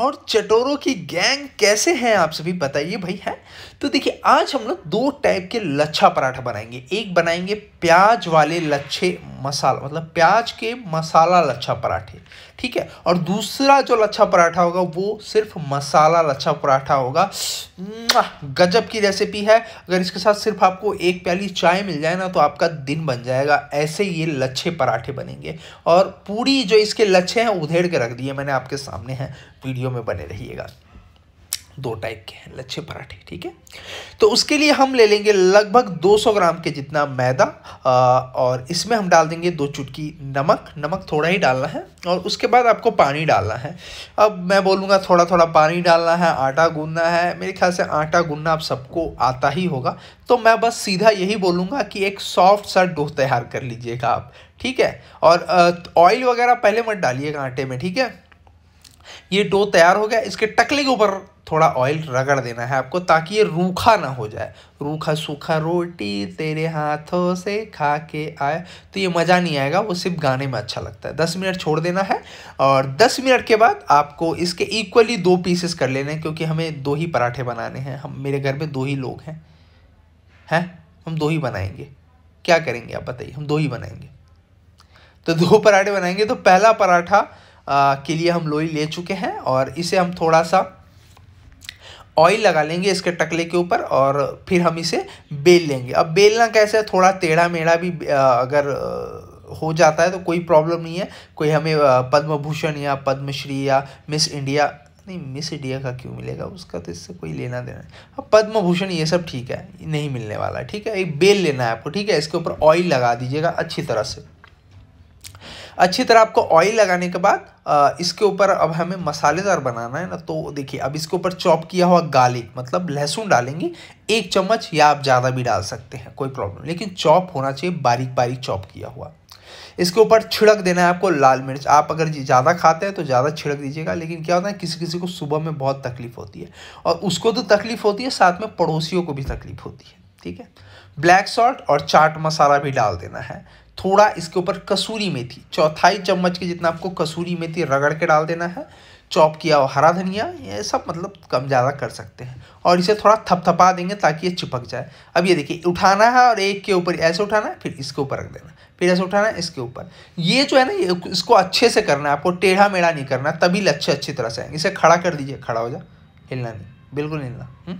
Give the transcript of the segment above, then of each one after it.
और चटोरों की गैंग कैसे हैं आप सभी बताइए भाई है तो देखिए आज हम लोग दो टाइप के लच्छा पराठा बनाएंगे एक बनाएंगे प्याज वाले लच्छे मसाला मतलब प्याज के मसाला लच्छा पराठे ठीक है और दूसरा जो लच्छा पराठा होगा वो सिर्फ मसाला लच्छा पराठा होगा गजब की रेसिपी है अगर इसके साथ सिर्फ आपको एक प्याली चाय मिल जाए ना तो आपका दिन बन जाएगा ऐसे ये लच्छे पराठे बनेंगे और पूरी जो इसके लच्छे हैं उधेड़ के रख दिए मैंने आपके सामने हैं वीडियो वीडियो में बने रहिएगा दो टाइप के हैं लच्छे पराठे ठीक है तो उसके लिए हम ले लेंगे लगभग 200 ग्राम के जितना मैदा और इसमें हम डाल देंगे दो चुटकी नमक नमक थोड़ा ही डालना है और उसके बाद आपको पानी डालना है अब मैं बोलूँगा थोड़ा थोड़ा पानी डालना है आटा गूंदना है मेरे ख्याल से आटा गूंदना आप सबको आता ही होगा तो मैं बस सीधा यही बोलूँगा कि एक सॉफ्ट सा डोह तैयार कर लीजिएगा आप ठीक है और ऑयल वगैरह पहले मत डालिएगा आटे में ठीक है ये डो तैयार हो गया इसके टकले के ऊपर थोड़ा ऑयल रगड़ देना है आपको ताकि ये रूखा ना हो जाए रूखा सूखा रोटी तेरे हाथों से खा के आए तो ये मज़ा नहीं आएगा वो सिर्फ गाने में अच्छा लगता है दस मिनट छोड़ देना है और दस मिनट के बाद आपको इसके इक्वली दो पीसेस कर लेने हैं क्योंकि हमें दो ही पराठे बनाने हैं हम मेरे घर में दो ही लोग हैं हैं हम दो ही बनाएंगे क्या करेंगे आप बताइए हम दो ही बनाएंगे तो दो पराठे बनाएंगे तो पहला पराठा के लिए हम लोई ले चुके हैं और इसे हम थोड़ा सा ऑयल लगा लेंगे इसके टकले के ऊपर और फिर हम इसे बेल लेंगे अब बेलना कैसे है थोड़ा टेढ़ा मेढ़ा भी अगर हो जाता है तो कोई प्रॉब्लम नहीं है कोई हमें पद्म भूषण या पद्मश्री या मिस इंडिया नहीं मिस इंडिया का क्यों मिलेगा उसका तो इससे कोई लेना देना है अब पद्म भूषण ये सब ठीक है नहीं मिलने वाला ठीक है एक बेल लेना है आपको ठीक है इसके ऊपर ऑयल लगा दीजिएगा अच्छी तरह से अच्छी तरह आपको ऑयल लगाने के बाद इसके ऊपर अब हमें मसालेदार बनाना है ना तो देखिए अब इसके ऊपर चॉप किया हुआ गार्लिक मतलब लहसुन डालेंगे एक चम्मच या आप ज़्यादा भी डाल सकते हैं कोई प्रॉब्लम लेकिन चॉप होना चाहिए बारीक बारीक चॉप किया हुआ इसके ऊपर छिड़क देना है आपको लाल मिर्च आप अगर ज़्यादा खाते हैं तो ज़्यादा छिड़क दीजिएगा लेकिन क्या होता है किसी किसी को सुबह में बहुत तकलीफ़ होती है और उसको तो तकलीफ़ होती है साथ में पड़ोसियों को भी तकलीफ़ होती है ठीक है ब्लैक सॉल्ट और चाट मसाला भी डाल देना है थोड़ा इसके ऊपर कसूरी मेथी चौथाई चम्मच के जितना आपको कसूरी मेथी रगड़ के डाल देना है चॉप किया हुआ हरा धनिया ये सब मतलब कम ज़्यादा कर सकते हैं और इसे थोड़ा थपथपा देंगे ताकि ये चिपक जाए अब ये देखिए उठाना है और एक के ऊपर ऐसे उठाना है फिर इसके ऊपर रख देना फिर ऐसे उठाना है इसके ऊपर ये जो है ना ये इसको अच्छे से करना है आपको टेढ़ा मेढ़ा नहीं करना तभी लच्छे अच्छी तरह से आएंगे इसे खड़ा कर दीजिए खड़ा हो जाए हिलना नहीं बिल्कुल हिलना हम्म।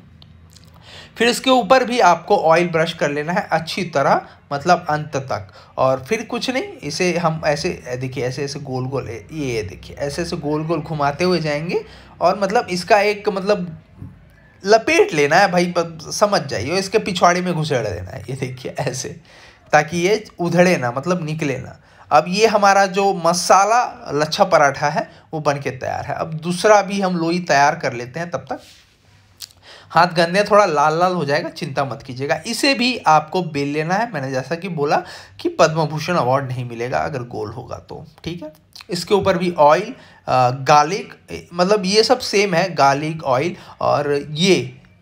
फिर इसके ऊपर भी आपको ऑयल ब्रश कर लेना है अच्छी तरह मतलब अंत तक और फिर कुछ नहीं इसे हम ऐसे देखिए ऐसे ऐसे गोल गोल ये देखिए ऐसे ऐसे गोल गोल घुमाते हुए जाएंगे और मतलब इसका एक मतलब लपेट लेना है भाई समझ जाइए इसके पिछवाड़े में घुसेड़ देना है ये देखिए ऐसे ताकि ये उधड़े ना मतलब निकले ना अब ये हमारा जो मसाला लच्छा पराठा है वो बन के तैयार है अब दूसरा भी हम लोई तैयार कर लेते हैं तब तक हाथ गंदे थोड़ा लाल लाल हो जाएगा चिंता मत कीजिएगा इसे भी आपको बेल लेना है मैंने जैसा कि बोला कि पद्म भूषण अवार्ड नहीं मिलेगा अगर गोल होगा तो ठीक है इसके ऊपर भी ऑयल गार्लिक मतलब ये सब सेम है गार्लिक ऑयल और ये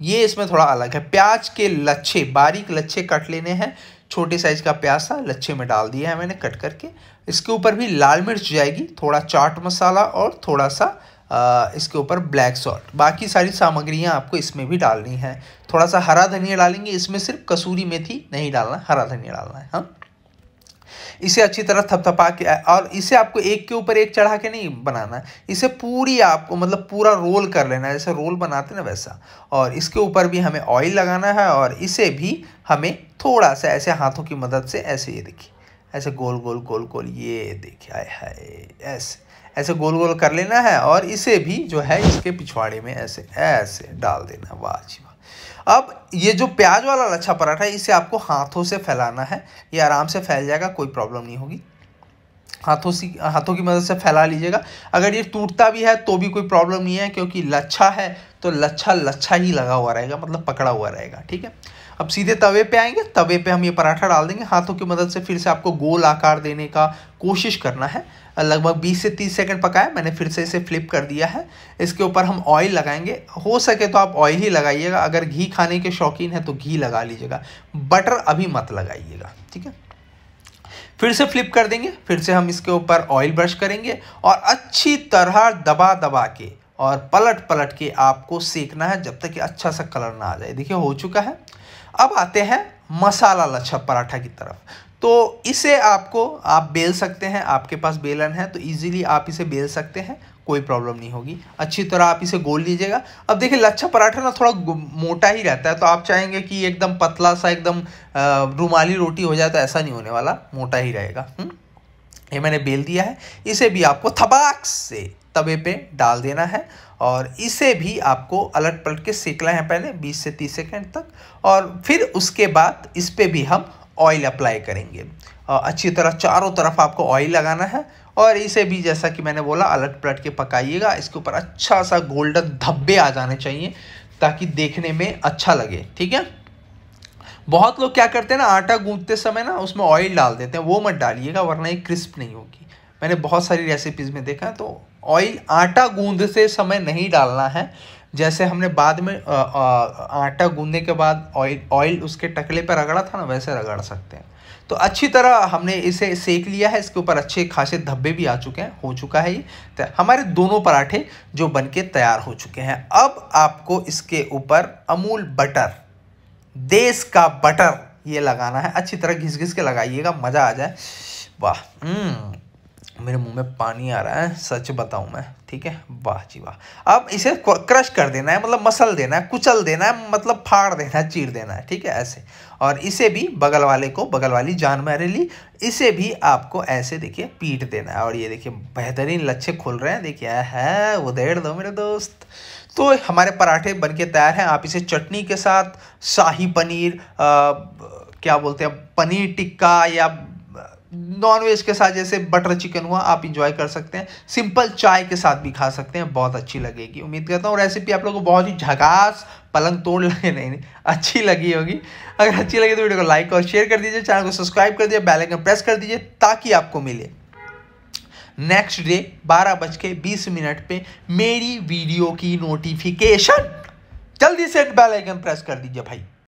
ये इसमें थोड़ा अलग है प्याज के लच्छे बारीक लच्छे कट लेने हैं छोटे साइज का प्याज था लच्छे में डाल दिया है मैंने कट करके इसके ऊपर भी लाल मिर्च जाएगी थोड़ा चाट मसाला और थोड़ा सा इसके ऊपर ब्लैक सॉल्ट बाकी सारी सामग्रियाँ आपको इसमें भी डालनी है थोड़ा सा हरा धनिया डालेंगे इसमें सिर्फ कसूरी मेथी नहीं डालना हरा धनिया डालना है हाँ इसे अच्छी तरह थपथपा के और इसे आपको एक के ऊपर एक चढ़ा के नहीं बनाना इसे पूरी आपको मतलब पूरा रोल कर लेना है जैसे रोल बनाते ना वैसा और इसके ऊपर भी हमें ऑयल लगाना है और इसे भी हमें थोड़ा सा ऐसे हाथों की मदद से ऐसे ये देखिए ऐसे गोल गोल गोल गोल ये देखिए आए हाय ऐसे ऐसे गोल गोल कर लेना है और इसे भी जो है इसके पिछवाड़े में ऐसे ऐसे डाल देना वाह अब ये जो प्याज वाला लच्छा पराठा है इसे आपको हाथों से फैलाना है ये आराम से फैल जाएगा कोई प्रॉब्लम नहीं होगी हाथों से हाथों की मदद से फैला लीजिएगा अगर ये टूटता भी है तो भी कोई प्रॉब्लम नहीं है क्योंकि लच्छा है तो लच्छा लच्छा ही लगा हुआ रहेगा मतलब पकड़ा हुआ रहेगा ठीक है अब सीधे तवे पे आएंगे तवे पे हम ये पराठा डाल देंगे हाथों की मदद से फिर से आपको गोल आकार देने का कोशिश करना है लगभग 20 से 30 सेकंड पकाया मैंने फिर से इसे फ्लिप कर दिया है इसके ऊपर हम ऑयल लगाएंगे हो सके तो आप ऑयल ही लगाइएगा अगर घी खाने के शौकीन है तो घी लगा लीजिएगा बटर अभी मत लगाइएगा ठीक है फिर से फ्लिप कर देंगे फिर से हम इसके ऊपर ऑयल ब्रश करेंगे और अच्छी तरह दबा दबा के और पलट पलट के आपको सेकना है जब तक कि अच्छा सा कलर ना आ जाए देखिए हो चुका है अब आते हैं मसाला लच्छा पराठा की तरफ तो इसे आपको आप बेल सकते हैं आपके पास बेलन है तो इजीली आप इसे बेल सकते हैं कोई प्रॉब्लम नहीं होगी अच्छी तरह आप इसे गोल लीजिएगा अब देखिए लच्छा पराठा ना थोड़ा मोटा ही रहता है तो आप चाहेंगे कि एकदम पतला सा एकदम रुमाली रोटी हो जाए तो ऐसा नहीं होने वाला मोटा ही रहेगा हम्म? ये मैंने बेल दिया है इसे भी आपको थबाक से तवे पे डाल देना है और इसे भी आपको अलट पलट के सेकना है पहले 20 से 30 सेकंड तक और फिर उसके बाद इस पर भी हम ऑयल अप्लाई करेंगे अच्छी तरह चारों तरफ आपको ऑयल लगाना है और इसे भी जैसा कि मैंने बोला अलट पलट के पकाइएगा इसके ऊपर अच्छा सा गोल्डन धब्बे आ जाने चाहिए ताकि देखने में अच्छा लगे ठीक है बहुत लोग क्या करते हैं ना आटा गूंथते समय ना उसमें ऑयल डाल देते हैं वो मत डालिएगा वरना ये क्रिस्प नहीं होगी मैंने बहुत सारी रेसिपीज़ में देखा है तो ऑयल आटा से समय नहीं डालना है जैसे हमने बाद में आ, आ, आटा गूंदने के बाद ऑयल ऑयल उसके टकले पर रगड़ा था ना वैसे रगड़ सकते हैं तो अच्छी तरह हमने इसे सेक लिया है इसके ऊपर अच्छे खासे धब्बे भी आ चुके हैं हो चुका है ये तो हमारे दोनों पराठे जो बन के तैयार हो चुके हैं अब आपको इसके ऊपर अमूल बटर देश का बटर ये लगाना है अच्छी तरह घिस घिस के लगाइएगा मज़ा आ जाए वाह हम्म। मेरे मुंह में पानी आ रहा है सच बताऊं मैं ठीक है वाह जी वाह अब इसे क्रश कर देना है मतलब मसल देना है कुचल देना है मतलब फाड़ देना है चीर देना है ठीक है ऐसे और इसे भी बगल वाले को बगल वाली जान मारे ली इसे भी आपको ऐसे देखिए पीट देना है और ये देखिए बेहतरीन लच्छे खुल रहे हैं देखिए है उधेड़ दो मेरे दोस्त तो हमारे पराठे बन के तैयार हैं आप इसे चटनी के साथ शाही पनीर आ, क्या बोलते हैं पनीर टिक्का या नॉन वेज के साथ जैसे बटर चिकन हुआ आप इंजॉय कर सकते हैं सिंपल चाय के साथ भी खा सकते हैं बहुत अच्छी लगेगी उम्मीद करता हूँ रेसिपी आप लोगों को बहुत ही झकास पलंग तोड़ लगे नहीं, नहीं अच्छी लगी होगी अगर अच्छी लगी तो वीडियो को लाइक और शेयर कर दीजिए चैनल को सब्सक्राइब कर दीजिए बेल प्रेस कर दीजिए ताकि आपको मिले नेक्स्ट डे बारह बज के बीस मिनट पे मेरी वीडियो की नोटिफिकेशन जल्दी से बेल आइकन प्रेस कर दीजिए भाई